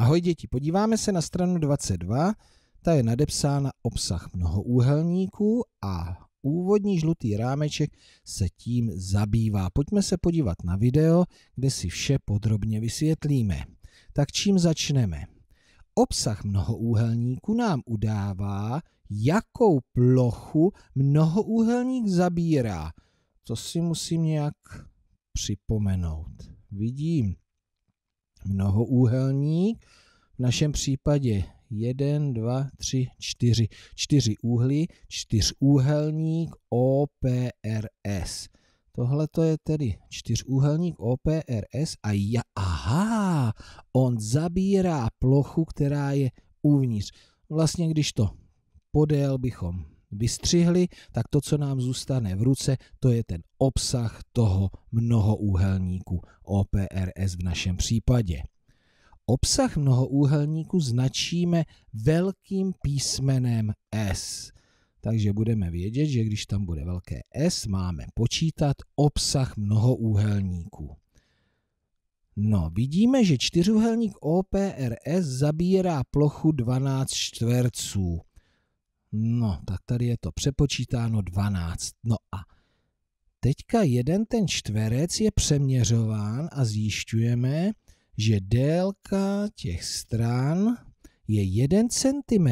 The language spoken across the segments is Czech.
Ahoj děti, podíváme se na stranu 22, ta je nadepsána obsah mnohoúhelníků a úvodní žlutý rámeček se tím zabývá. Pojďme se podívat na video, kde si vše podrobně vysvětlíme. Tak čím začneme? Obsah mnohoúhelníku nám udává, jakou plochu mnohoúhelník zabírá. To si musím nějak připomenout. Vidím mnohoúhelník, v našem případě 1, 2, 3, 4, 4 úhly, 4 úhelník OPRS. Tohle to je tedy čtyřúhelník OPRS a ja, aha, on zabírá plochu, která je uvnitř. Vlastně když to podél bychom vystřihli, tak to, co nám zůstane v ruce, to je ten obsah toho mnohoúhelníku OPRS v našem případě. Obsah mnohoúhelníku značíme velkým písmenem S. Takže budeme vědět, že když tam bude velké S, máme počítat obsah mnohoúhelníku. No, vidíme, že čtyřuhelník OPRS zabírá plochu 12 čtverců. No, tak tady je to přepočítáno 12. No a teďka jeden ten čtverec je přeměřován a zjišťujeme, že délka těch stran je 1 cm.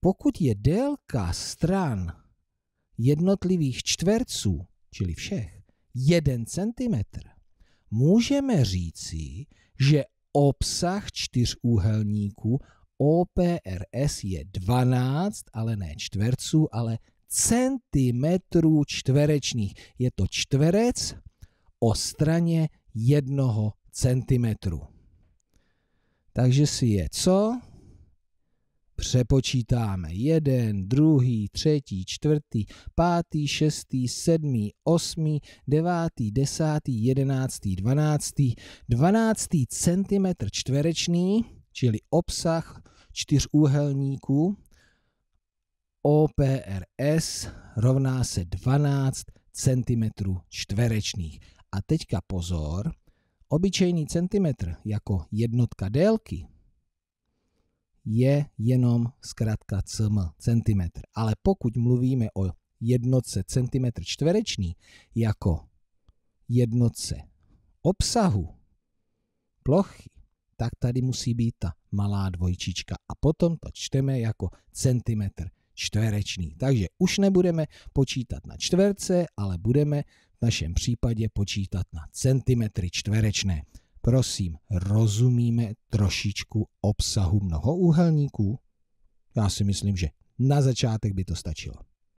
Pokud je délka stran jednotlivých čtverců, čili všech, 1 cm, můžeme říci, že obsah čtyřúhelníku OPRS je 12, ale ne čtverců, ale centimetrů čtverečných. Je to čtverec o straně jednoho centimetru. Takže si je co? Přepočítáme. Jeden, druhý, třetí, čtvrtý, pátý, šestý, sedmý, osmý, devátý, desátý, jedenáctý, dvanáctý. Dvanáctý centimetr čtverečný, čili obsah čtyřúhelníku OPRS rovná se 12 cm čtverečných. A teďka pozor, obyčejný centimetr jako jednotka délky je jenom zkrátka cm, centimetr. Ale pokud mluvíme o jednotce centimetr čtvereční jako jednotce obsahu plochy, tak tady musí být ta malá dvojčička. A potom to čteme jako centimetr čtverečný. Takže už nebudeme počítat na čtverce, ale budeme v našem případě počítat na centimetry čtverečné. Prosím, rozumíme trošičku obsahu mnohoúhelníků? Já si myslím, že na začátek by to stačilo.